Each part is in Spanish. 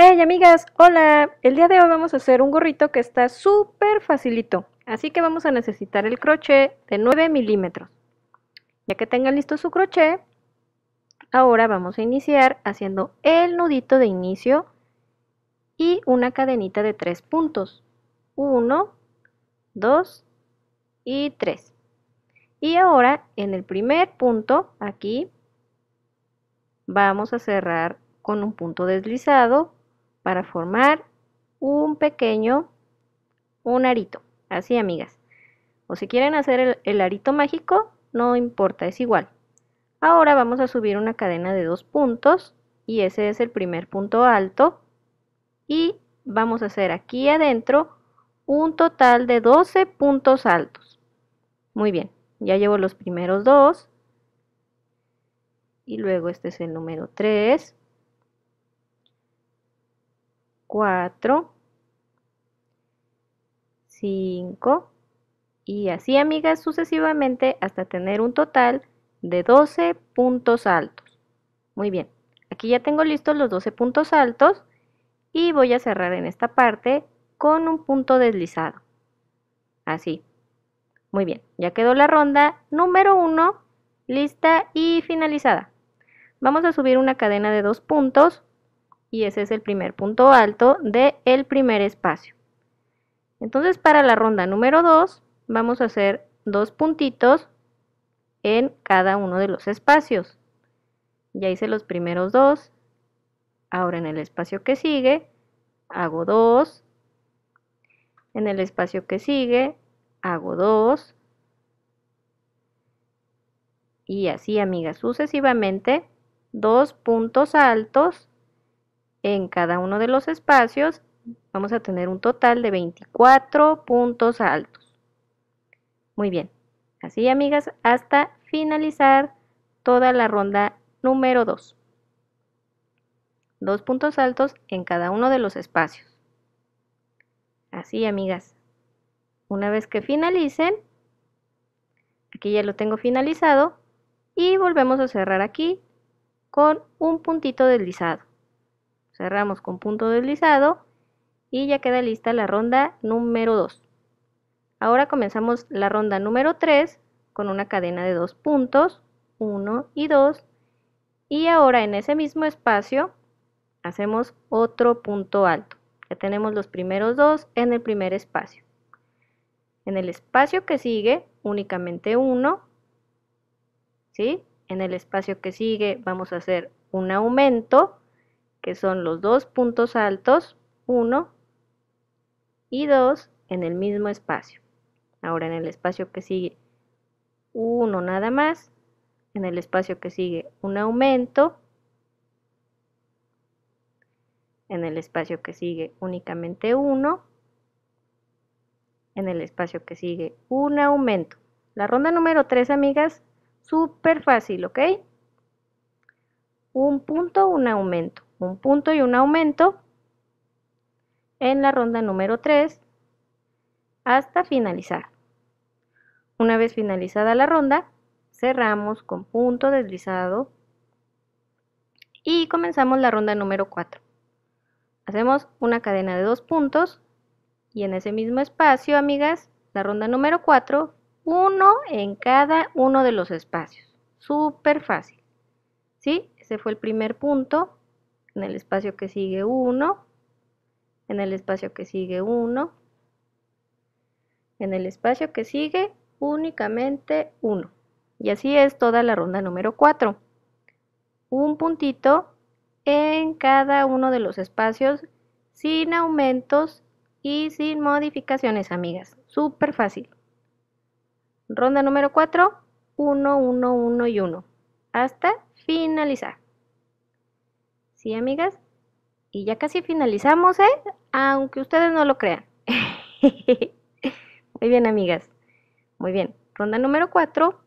Hey amigas, hola. El día de hoy vamos a hacer un gorrito que está súper facilito. Así que vamos a necesitar el crochet de 9 milímetros. Ya que tengan listo su crochet, ahora vamos a iniciar haciendo el nudito de inicio y una cadenita de 3 puntos. 1, 2 y 3. Y ahora en el primer punto, aquí, vamos a cerrar con un punto deslizado para formar un pequeño, un arito. Así, amigas. O si quieren hacer el, el arito mágico, no importa, es igual. Ahora vamos a subir una cadena de dos puntos y ese es el primer punto alto. Y vamos a hacer aquí adentro un total de 12 puntos altos. Muy bien, ya llevo los primeros dos. Y luego este es el número 3. 4, 5 y así amigas sucesivamente hasta tener un total de 12 puntos altos. Muy bien, aquí ya tengo listos los 12 puntos altos y voy a cerrar en esta parte con un punto deslizado. Así. Muy bien, ya quedó la ronda número 1 lista y finalizada. Vamos a subir una cadena de dos puntos y ese es el primer punto alto del el primer espacio. Entonces para la ronda número 2 vamos a hacer dos puntitos en cada uno de los espacios. Ya hice los primeros dos, ahora en el espacio que sigue hago dos, en el espacio que sigue hago dos, y así amigas sucesivamente, dos puntos altos en cada uno de los espacios vamos a tener un total de 24 puntos altos. Muy bien, así amigas, hasta finalizar toda la ronda número 2. Dos puntos altos en cada uno de los espacios. Así amigas, una vez que finalicen, aquí ya lo tengo finalizado y volvemos a cerrar aquí con un puntito deslizado. Cerramos con punto deslizado y ya queda lista la ronda número 2. Ahora comenzamos la ronda número 3 con una cadena de dos puntos, 1 y 2. Y ahora en ese mismo espacio hacemos otro punto alto. Ya tenemos los primeros dos en el primer espacio. En el espacio que sigue, únicamente uno. ¿sí? En el espacio que sigue vamos a hacer un aumento que son los dos puntos altos, 1 y 2 en el mismo espacio. Ahora en el espacio que sigue uno nada más, en el espacio que sigue un aumento, en el espacio que sigue únicamente 1, en el espacio que sigue un aumento. La ronda número 3, amigas, súper fácil, ¿ok? Un punto, un aumento un punto y un aumento en la ronda número 3 hasta finalizar. Una vez finalizada la ronda, cerramos con punto deslizado y comenzamos la ronda número 4. Hacemos una cadena de dos puntos y en ese mismo espacio, amigas, la ronda número 4, uno en cada uno de los espacios. Súper fácil. ¿Sí? Ese fue el primer punto en el espacio que sigue 1, en el espacio que sigue 1, en el espacio que sigue únicamente 1. Y así es toda la ronda número 4. Un puntito en cada uno de los espacios sin aumentos y sin modificaciones, amigas. Súper fácil. Ronda número 4, 1, 1, 1 y 1. Hasta finalizar amigas. Y ya casi finalizamos, ¿eh? Aunque ustedes no lo crean. Muy bien, amigas. Muy bien. Ronda número 4.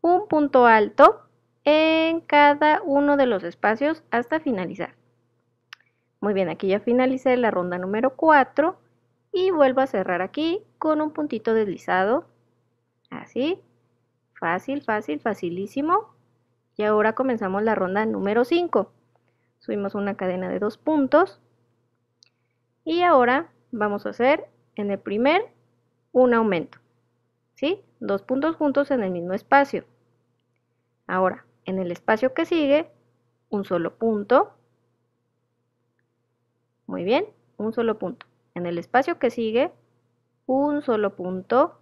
Un punto alto en cada uno de los espacios hasta finalizar. Muy bien, aquí ya finalicé la ronda número 4 y vuelvo a cerrar aquí con un puntito deslizado. Así. Fácil, fácil, facilísimo. Y ahora comenzamos la ronda número 5 subimos una cadena de dos puntos y ahora vamos a hacer en el primer un aumento, ¿sí? Dos puntos juntos en el mismo espacio. Ahora, en el espacio que sigue, un solo punto. Muy bien, un solo punto. En el espacio que sigue, un solo punto,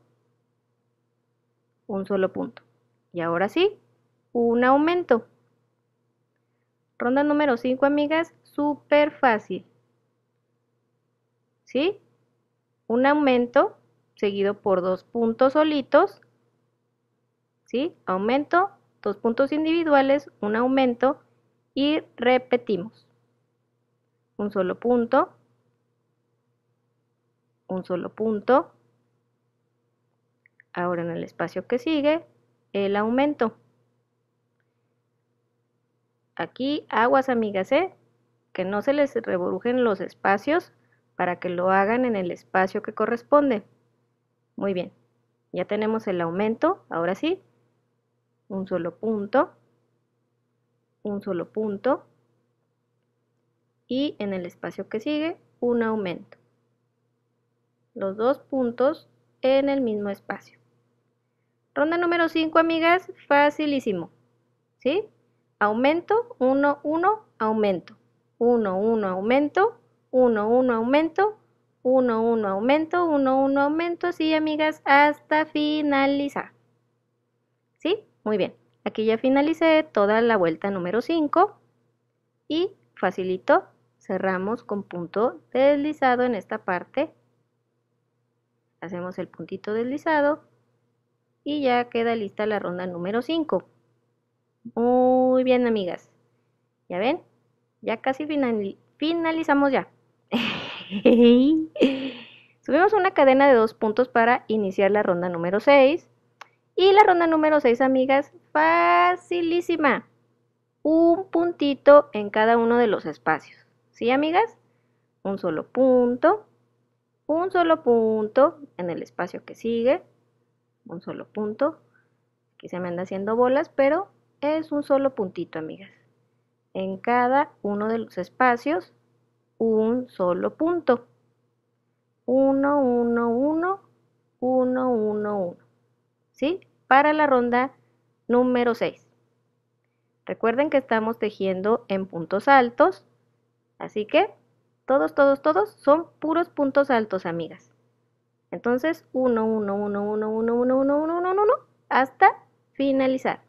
un solo punto. Y ahora sí, un aumento ronda número 5, amigas, súper fácil. ¿Sí? Un aumento seguido por dos puntos solitos. ¿Sí? Aumento, dos puntos individuales, un aumento y repetimos. Un solo punto, un solo punto. Ahora en el espacio que sigue, el aumento. Aquí aguas amigas, ¿eh? Que no se les revolujen los espacios para que lo hagan en el espacio que corresponde. Muy bien, ya tenemos el aumento, ahora sí. Un solo punto, un solo punto y en el espacio que sigue un aumento. Los dos puntos en el mismo espacio. Ronda número 5, amigas, facilísimo. ¿Sí? aumento, 1, 1, aumento, 1, 1, aumento, 1, 1, aumento, 1, 1, aumento, 1, 1, aumento, así amigas, hasta finalizar. ¿Sí? Muy bien. Aquí ya finalicé toda la vuelta número 5 y facilito, cerramos con punto deslizado en esta parte. Hacemos el puntito deslizado y ya queda lista la ronda número 5. Muy bien, amigas. ¿Ya ven? Ya casi finalizamos ya. Subimos una cadena de dos puntos para iniciar la ronda número 6. Y la ronda número 6, amigas, facilísima. Un puntito en cada uno de los espacios. ¿Sí, amigas? Un solo punto. Un solo punto en el espacio que sigue. Un solo punto. Aquí se me anda haciendo bolas, pero es un solo puntito, amigas. En cada uno de los espacios, un solo punto. 1, 1, 1, 1, 1, 1. ¿Sí? Para la ronda número 6. Recuerden que estamos tejiendo en puntos altos, así que todos, todos, todos son puros puntos altos, amigas. Entonces, 1, 1, 1, 1, 1, 1, 1, 1, 1, 1, hasta finalizar.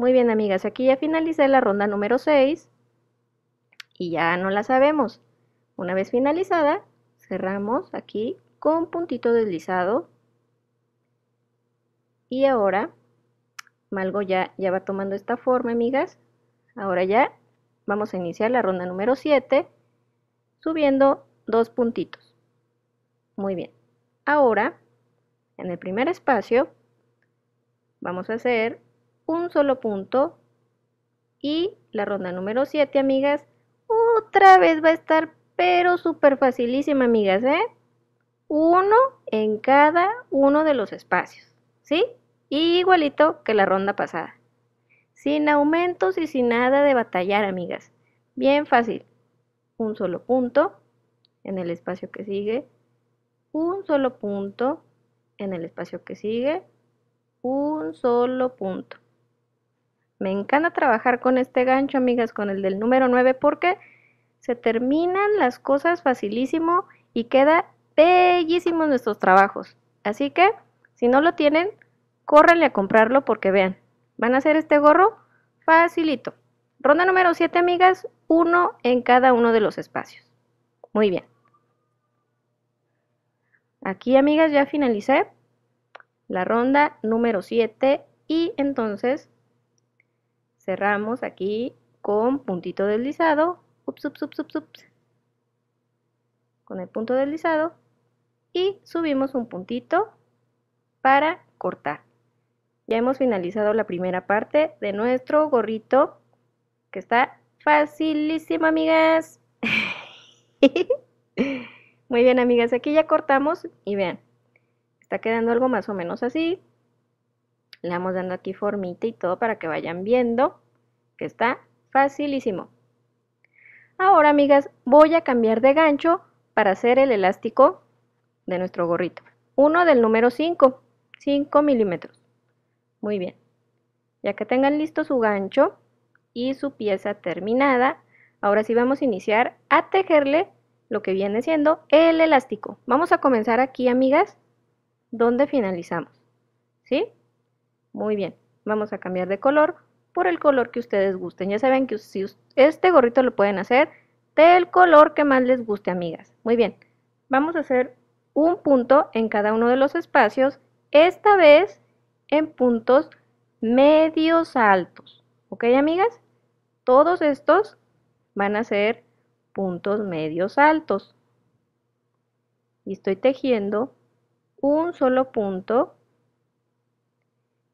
Muy bien, amigas, aquí ya finalicé la ronda número 6 y ya no la sabemos. Una vez finalizada, cerramos aquí con puntito deslizado. Y ahora, Malgo ya, ya va tomando esta forma, amigas. Ahora ya vamos a iniciar la ronda número 7 subiendo dos puntitos. Muy bien. Ahora, en el primer espacio, vamos a hacer un solo punto. Y la ronda número 7, amigas, otra vez va a estar pero súper facilísima, amigas, ¿eh? Uno en cada uno de los espacios, ¿sí? Igualito que la ronda pasada. Sin aumentos y sin nada de batallar, amigas. Bien fácil. Un solo punto en el espacio que sigue. Un solo punto en el espacio que sigue. Un solo punto. Me encanta trabajar con este gancho, amigas, con el del número 9, porque se terminan las cosas facilísimo y queda bellísimos nuestros trabajos. Así que, si no lo tienen, córranle a comprarlo porque vean, van a hacer este gorro facilito. Ronda número 7, amigas, uno en cada uno de los espacios. Muy bien. Aquí, amigas, ya finalicé la ronda número 7 y entonces cerramos aquí con puntito deslizado, ups, ups, ups, ups, ups, con el punto deslizado y subimos un puntito para cortar. Ya hemos finalizado la primera parte de nuestro gorrito que está facilísimo, amigas. Muy bien, amigas, aquí ya cortamos y vean, está quedando algo más o menos así. Le vamos dando aquí formita y todo para que vayan viendo que está facilísimo. Ahora, amigas, voy a cambiar de gancho para hacer el elástico de nuestro gorrito. Uno del número 5, 5 milímetros. Muy bien. Ya que tengan listo su gancho y su pieza terminada, ahora sí vamos a iniciar a tejerle lo que viene siendo el elástico. Vamos a comenzar aquí, amigas, donde finalizamos. ¿Sí? Muy bien, vamos a cambiar de color por el color que ustedes gusten. Ya saben que este gorrito lo pueden hacer del color que más les guste, amigas. Muy bien, vamos a hacer un punto en cada uno de los espacios, esta vez en puntos medios altos. ¿Ok, amigas? Todos estos van a ser puntos medios altos. Y estoy tejiendo un solo punto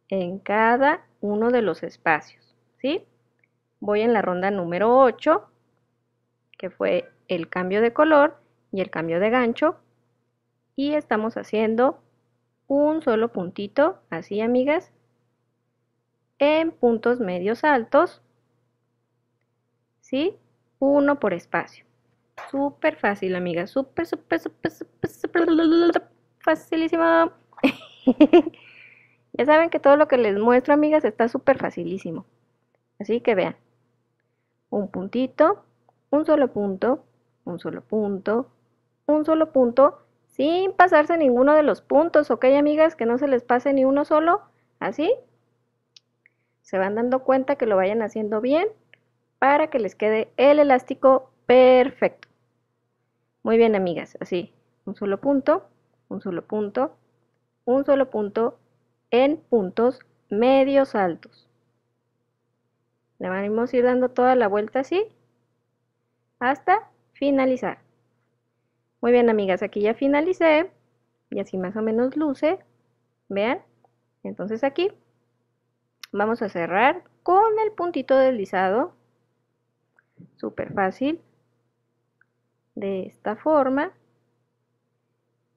en cada uno de los espacios, ¿sí? Voy en la ronda número 8, que fue el cambio de color y el cambio de gancho, y estamos haciendo un solo puntito, así amigas, en puntos medios altos, ¿sí? Uno por espacio. Súper fácil, amigas, súper, súper, súper, súper, súper facilísimo. Ya saben que todo lo que les muestro, amigas, está súper facilísimo. Así que vean. Un puntito, un solo punto, un solo punto, un solo punto, sin pasarse ninguno de los puntos, ¿ok, amigas? Que no se les pase ni uno solo, así. Se van dando cuenta que lo vayan haciendo bien para que les quede el elástico perfecto. Muy bien, amigas, así. Un solo punto, un solo punto, un solo punto, en puntos medios altos. Le vamos a ir dando toda la vuelta así hasta finalizar. Muy bien, amigas, aquí ya finalicé y así más o menos luce. Vean, entonces aquí vamos a cerrar con el puntito deslizado. Súper fácil. De esta forma.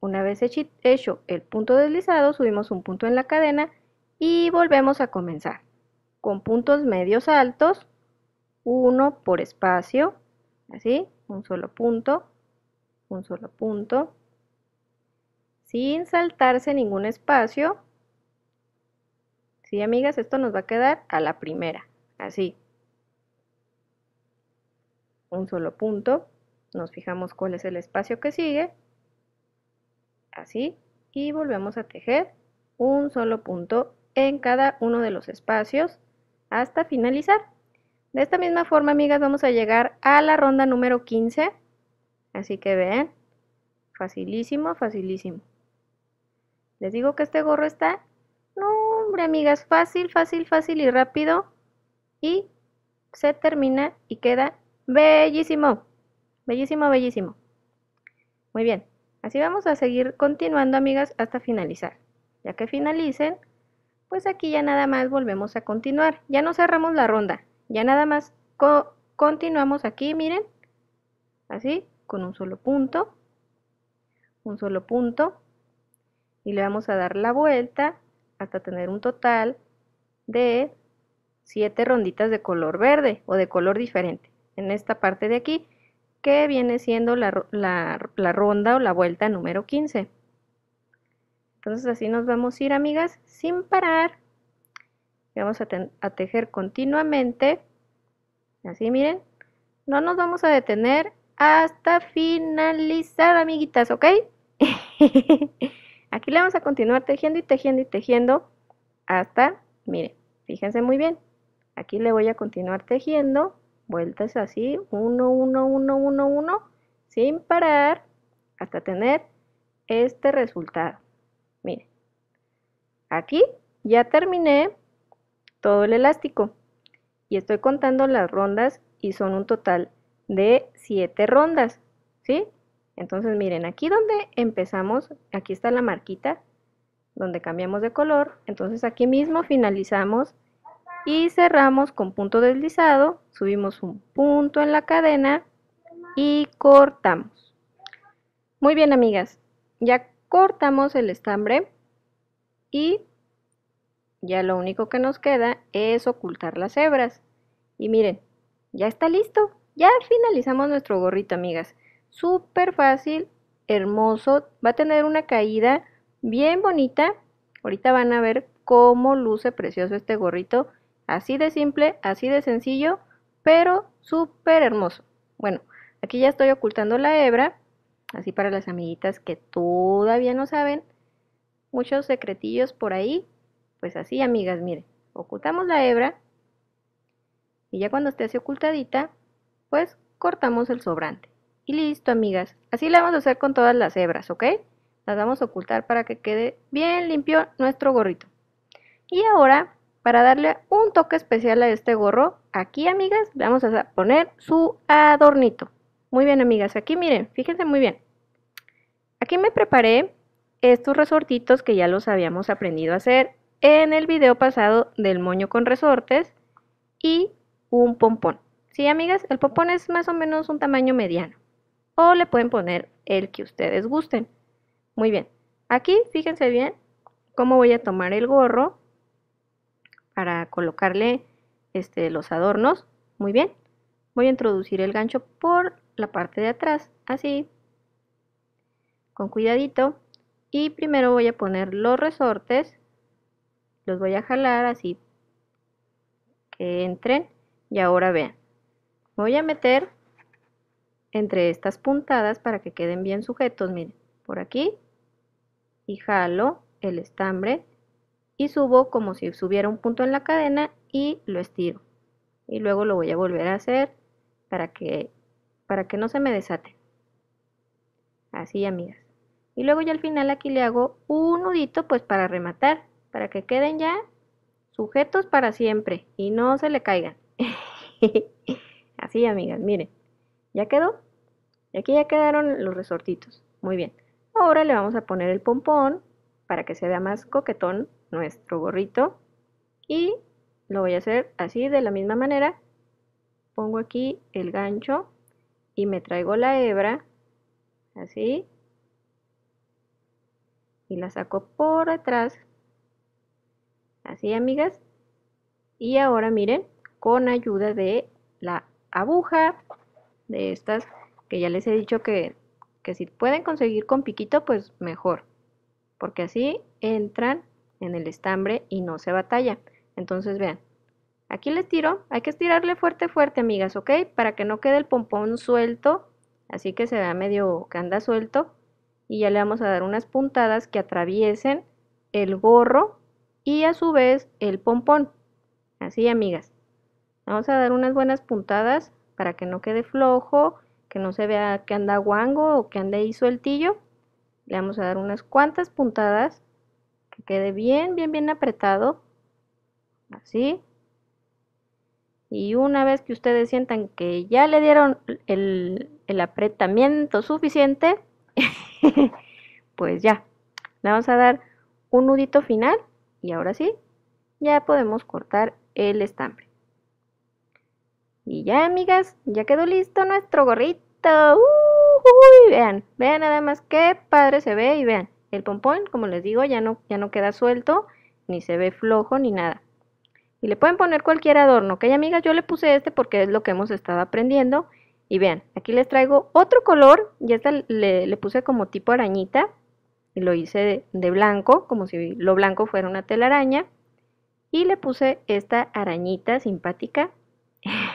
Una vez hecho el punto deslizado, subimos un punto en la cadena y volvemos a comenzar. Con puntos medios altos, uno por espacio, así, un solo punto, un solo punto, sin saltarse ningún espacio. Sí, amigas, esto nos va a quedar a la primera, así. Un solo punto, nos fijamos cuál es el espacio que sigue, así, y volvemos a tejer un solo punto en cada uno de los espacios hasta finalizar. De esta misma forma, amigas, vamos a llegar a la ronda número 15. Así que ven, facilísimo, facilísimo. Les digo que este gorro está, no hombre, amigas, fácil, fácil, fácil y rápido. Y se termina y queda bellísimo, bellísimo, bellísimo. Muy bien, Así vamos a seguir continuando, amigas, hasta finalizar. Ya que finalicen, pues aquí ya nada más volvemos a continuar. Ya no cerramos la ronda, ya nada más continuamos aquí, miren. Así, con un solo punto, un solo punto. Y le vamos a dar la vuelta hasta tener un total de 7 ronditas de color verde o de color diferente en esta parte de aquí que viene siendo la, ronda o la vuelta número 15. Entonces así nos vamos a ir, amigas, sin parar. Vamos a, a tejer continuamente. Así, miren. No nos vamos a detener hasta finalizar, amiguitas, ¿ok? Aquí le vamos a continuar tejiendo y tejiendo y tejiendo hasta, miren, fíjense muy bien. Aquí le voy a continuar tejiendo vueltas así, 1, 1, 1, 1, 1, sin parar hasta tener este resultado. Miren, aquí ya terminé todo el elástico y estoy contando las rondas y son un total de 7 rondas, ¿sí? Entonces miren, aquí donde empezamos, aquí está la marquita donde cambiamos de color, entonces aquí mismo finalizamos y cerramos con punto deslizado, subimos un punto en la cadena y cortamos. Muy bien amigas, ya cortamos el estambre y ya lo único que nos queda es ocultar las hebras. Y miren, ya está listo. Ya finalizamos nuestro gorrito, amigas. Súper fácil, hermoso. Va a tener una caída bien bonita. Ahorita van a ver cómo luce precioso este gorrito Así de simple, así de sencillo, pero súper hermoso. Bueno, aquí ya estoy ocultando la hebra, así para las amiguitas que todavía no saben. Muchos secretillos por ahí, pues así amigas, miren, ocultamos la hebra y ya cuando esté así ocultadita, pues cortamos el sobrante. Y listo, amigas. Así la vamos a hacer con todas las hebras, ¿ok? Las vamos a ocultar para que quede bien limpio nuestro gorrito. Y ahora para darle un toque especial a este gorro, aquí amigas, vamos a poner su adornito. Muy bien amigas, aquí miren, fíjense muy bien. Aquí me preparé estos resortitos que ya los habíamos aprendido a hacer en el video pasado del moño con resortes y un pompón. Sí, amigas, el pompón es más o menos un tamaño mediano. O le pueden poner el que ustedes gusten. Muy bien. Aquí, fíjense bien cómo voy a tomar el gorro para colocarle este, los adornos. Muy bien, voy a introducir el gancho por la parte de atrás, así, con cuidadito. Y primero voy a poner los resortes, los voy a jalar así que entren. Y ahora vean, voy a meter entre estas puntadas para que queden bien sujetos, miren, por aquí y jalo el estambre y subo como si subiera un punto en la cadena y lo estiro. Y luego lo voy a volver a hacer para que, para que no se me desate. Así, amigas. Y luego ya al final aquí le hago un nudito pues para rematar, para que queden ya sujetos para siempre y no se le caigan. Así, amigas, miren. ¿Ya quedó? Y aquí ya quedaron los resortitos. Muy bien. Ahora le vamos a poner el pompón para que se vea más coquetón nuestro gorrito y lo voy a hacer así de la misma manera pongo aquí el gancho y me traigo la hebra así y la saco por atrás así amigas y ahora miren con ayuda de la aguja de estas que ya les he dicho que, que si pueden conseguir con piquito pues mejor porque así entran en el estambre y no se batalla. Entonces vean, aquí le tiro, hay que estirarle fuerte fuerte amigas, ¿ok? Para que no quede el pompón suelto, así que se vea medio que anda suelto. Y ya le vamos a dar unas puntadas que atraviesen el gorro y a su vez el pompón. Así amigas, vamos a dar unas buenas puntadas para que no quede flojo, que no se vea que anda guango o que ande ahí sueltillo. Le vamos a dar unas cuantas puntadas quede bien, bien, bien apretado. Así. Y una vez que ustedes sientan que ya le dieron el, apretamiento suficiente, pues ya. Le vamos a dar un nudito final y ahora sí, ya podemos cortar el estambre. Y ya, amigas, ya quedó listo nuestro gorrito. vean, vean nada más qué padre se ve y vean. El pompón, como les digo, ya no, ya no queda suelto, ni se ve flojo, ni nada. Y le pueden poner cualquier adorno, ¿ok, amigas? Yo le puse este porque es lo que hemos estado aprendiendo. Y vean, aquí les traigo otro color, y esta le, puse como tipo arañita, y lo hice de, de blanco, como si lo blanco fuera una telaraña. Y le puse esta arañita simpática,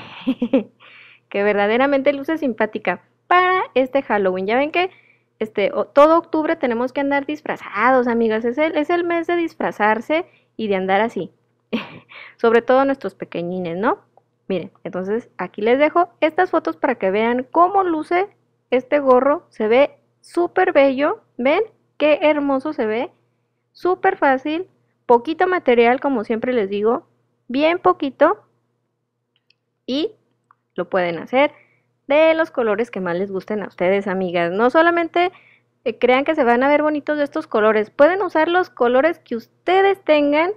que verdaderamente luce simpática para este Halloween. Ya ven que este, todo octubre tenemos que andar disfrazados, amigas. Es el, es el mes de disfrazarse y de andar así. Sobre todo nuestros pequeñines, ¿no? Miren, entonces aquí les dejo estas fotos para que vean cómo luce este gorro. Se ve súper bello. ¿Ven? Qué hermoso se ve. Súper fácil. Poquito material, como siempre les digo. Bien poquito. Y lo pueden hacer de los colores que más les gusten a ustedes, amigas. No solamente eh, crean que se van a ver bonitos de estos colores, pueden usar los colores que ustedes tengan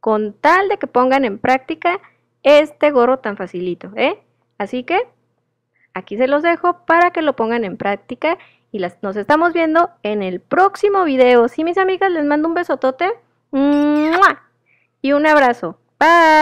con tal de que pongan en práctica este gorro tan facilito, ¿eh? Así que aquí se los dejo para que lo pongan en práctica y las, nos estamos viendo en el próximo video. Sí, mis amigas, les mando un besotote y un abrazo. Bye.